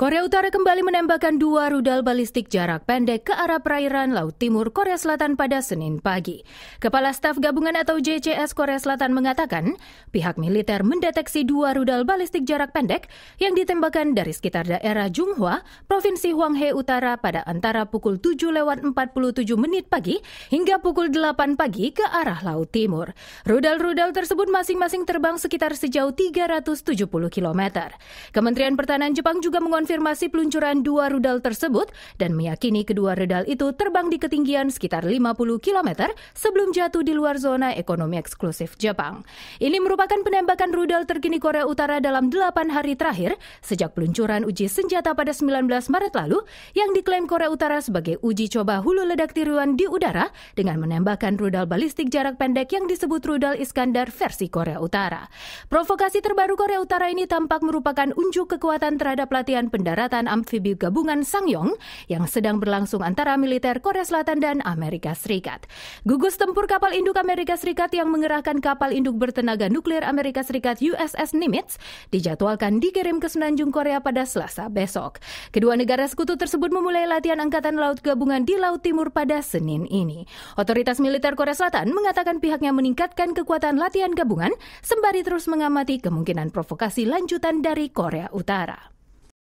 Korea Utara kembali menembakkan dua rudal balistik jarak pendek ke arah perairan Laut Timur Korea Selatan pada Senin pagi. Kepala Staf Gabungan atau JCS Korea Selatan mengatakan, pihak militer mendeteksi dua rudal balistik jarak pendek yang ditembakkan dari sekitar daerah Junghwa, Provinsi Hwanghae Utara pada antara pukul 7 lewat 47 menit pagi hingga pukul 8 pagi ke arah Laut Timur. Rudal-rudal tersebut masing-masing terbang sekitar sejauh 370 km. Kementerian Pertahanan Jepang juga mengonfirmasi mengkonfirmasi peluncuran dua rudal tersebut dan meyakini kedua rudal itu terbang di ketinggian sekitar 50 km sebelum jatuh di luar zona ekonomi eksklusif Jepang. Ini merupakan penembakan rudal terkini Korea Utara dalam 8 hari terakhir sejak peluncuran uji senjata pada 19 Maret lalu yang diklaim Korea Utara sebagai uji coba hulu ledak tiruan di udara dengan menembakkan rudal balistik jarak pendek yang disebut rudal Iskandar versi Korea Utara. Provokasi terbaru Korea Utara ini tampak merupakan unjuk kekuatan terhadap latihan Pendaratan Amfibi Gabungan Sangyong yang sedang berlangsung antara militer Korea Selatan dan Amerika Serikat. Gugus tempur kapal induk Amerika Serikat yang mengerahkan kapal induk bertenaga nuklir Amerika Serikat USS Nimitz dijadwalkan dikirim ke Semenanjung Korea pada Selasa besok. Kedua negara sekutu tersebut memulai latihan Angkatan Laut Gabungan di Laut Timur pada Senin ini. Otoritas militer Korea Selatan mengatakan pihaknya meningkatkan kekuatan latihan gabungan sembari terus mengamati kemungkinan provokasi lanjutan dari Korea Utara.